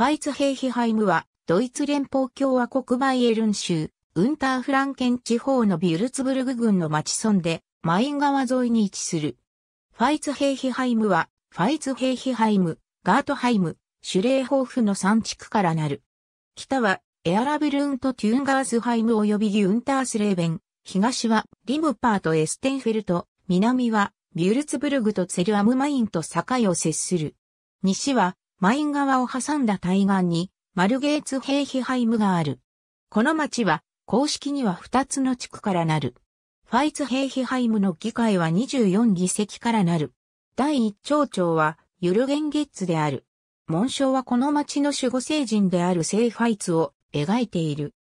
ファイツヘイヒハイムは、ドイツ連邦共和国バイエルン州、ウンターフランケン地方のビュルツブルグ郡の町村で、マイン川沿いに位置する。ファイツヘイヒハイムは、ファイツヘイヒハイム、ガートハイム、シュレーホーフの3地区からなる。北は、エアラブルンとテューンガースハイム及びギュンタースレーベン、東はリムパーとエステンフェルト、南はビュルツブルグとツェルアムマインと境を接する。西はマイン川を挟んだ対岸に、マルゲーツヘイヒハイムがある。この町は、公式には2つの地区からなる。ファイツヘイヒハイムの議会は24議席からなる。第一町長は、ユルゲンゲッツである。紋章はこの町の守護聖人である聖ファイツを描いている。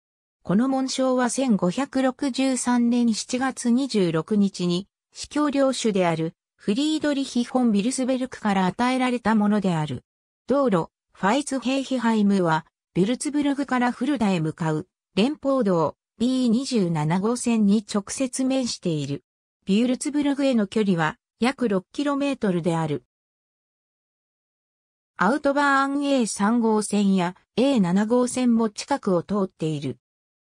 この紋章は1563年7月26日に、司教領主であるフリードリヒ・フォン・ビルスベルクから与えられたものである。道路、ファイツヘイヒハイムは、ビルツブルグからフルダへ向かう、連邦道 B27 号線に直接面している。ビュルツブルグへの距離は約 6km である。アウトバーン A3 号線や A7 号線も近くを通っている。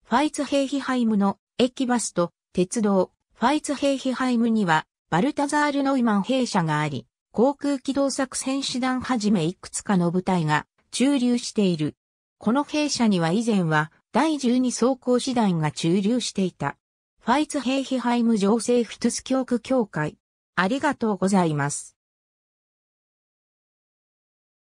ファイツヘイヒハイムの駅バスと鉄道、ファイツヘイヒハイムにはバルタザール・ノイマン弊社があり、航空機動作戦士団はじめいくつかの部隊が駐留している。この兵舎には以前は第12装甲師団が駐留していた。ファイツヘイヒハイム情勢フィトス教区協会。ありがとうございます。